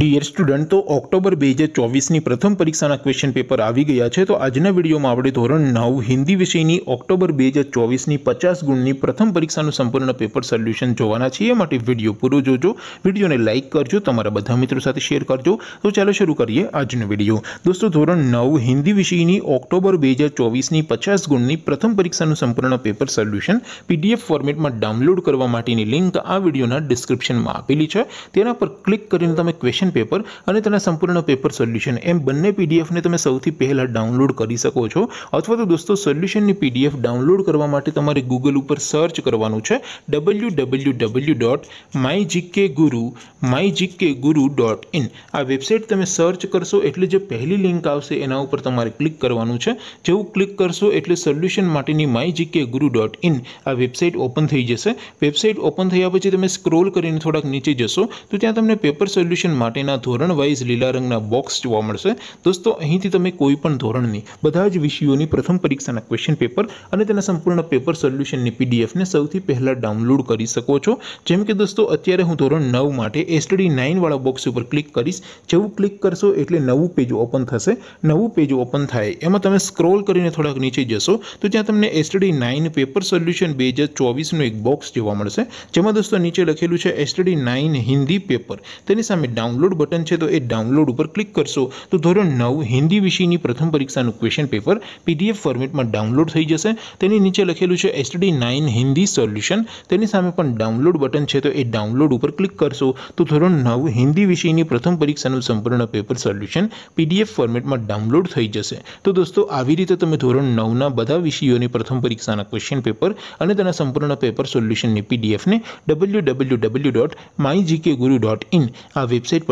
dear સ્ટુડન્ટો October 2024 ની પ્રથમ પરીક્ષાનું ક્વેશ્ચન પેપર આવી ગયું છે તો આજના વિડિયોમાં આપણે ધોરણ 9 હિન્દી વિષયની ઓક્ટોબર 2024 ની 50 ગુણની પ્રથમ પરીક્ષાનું સંપૂર્ણ પેપર સોલ્યુશન જોવાના છે માટે વિડિયો પૂરો જોજો વિડિયોને લાઈક કરજો તમારા બધા મિત્રો સાથે શેર કરજો તો ચાલો શરૂ કરીએ આજનો વિડિયો દોસ્તો ધોરણ 9 હિન્દી વિષયની ઓક્ટોબર 2024 ની 50 ગુણની પ્રથમ પરીક્ષાનું સંપૂર્ણ પેપર સોલ્યુશન પીડીએફ ફોર્મેટમાં ડાઉનલોડ કરવા માટેની લિંક આ વિડિયોના ડિસ્ક્રિપ્શનમાં આપેલી છે તેના પર ક્લિક કરીને તમે પેપર અને તેના સંપૂર્ણનો પેપર સોલ્યુશન એમ બનને પીડીએફ ને તમે સૌથી પહેલા ડાઉનલોડ કરી શકો છો અથવા તો દોસ્તો સોલ્યુશન ની પીડીએફ ડાઉનલોડ કરવા માટે તમારે Google ઉપર સર્ચ કરવાનું છે www.mygkguru mygkguru.in આ વેબસાઈટ તમે સર્ચ કરશો એટલે જે પહેલી લિંક આવશે એના ઉપર તમારે ક્લિક કરવાનું છે જેવું ક્લિક કરશો એટલે સોલ્યુશન માટેની mygkguru.in આ વેબસાઈટ ઓપન થઈ જશે વેબસાઈટ ઓપન થઈયા પછી તમે સ્ક્રોલ કરીને થોડક નીચે જશો તો ત્યાં તમને પેપર સોલ્યુશન ના ધોરણ वाइज લીલા રંગના બોક્સ જોવા મળશે દોસ્તો અહીંથી તમે કોઈ પણ ધોરણની બધા જ વિષયોની પ્રથમ પરીક્ષાના ક્વેશ્ચન પેપર અને તેના સંપૂર્ણ પેપર સોલ્યુશનની પીડીએફ ને સૌથી પહેલા ડાઉનલોડ કરી શકો છો જેમ કે દોસ્તો અત્યારે હું ધોરણ 9 માટે STD 9 વાળો બોક્સ ઉપર ક્લિક કરીશ જેવું ક્લિક કરશો એટલે નવું પેજ ઓપન થશે નવું પેજ ઓપન થાય એમાં તમે સ્ક્રોલ કરીને થોડક નીચે જશો તો ત્યાં તમને STD 9 પેપર સોલ્યુશન 2024 નો એક બોક્સ જોવા મળશે જેમાં દોસ્તો નીચે લખેલું છે STD 9 હિન્દી પેપર તેની સામે ડાઉન ડાઉનલોડ બટન છે તો એ ડાઉનલોડ ઉપર ક્લિક કરશો તો ધોરણ 9 હિન્દી વિષયની પ્રથમ પરીક્ષાનું ક્વેશ્ચન પેપર પીડીએફ ફોર્મેટમાં ડાઉનલોડ થઈ જશે તેની નીચે લખેલું છે STD 9 હિન્દી સોલ્યુશન તેની સામે પણ ડાઉનલોડ બટન છે તો એ ડાઉનલોડ ઉપર ક્લિક કરશો તો ધોરણ 9 હિન્દી વિષયની પ્રથમ પરીક્ષાનું સંપૂર્ણ પેપર સોલ્યુશન પીડીએફ ફોર્મેટમાં ડાઉનલોડ થઈ જશે તો દોસ્તો આવી રીતે તમે ધોરણ 9 ના બધા વિષયોની પ્રથમ પરીક્ષાના ક્વેશ્ચન પેપર અને તેના સંપૂર્ણ પેપર સોલ્યુશનની પીડીએફ ને www.mygkguru.in આ વેબસાઈટ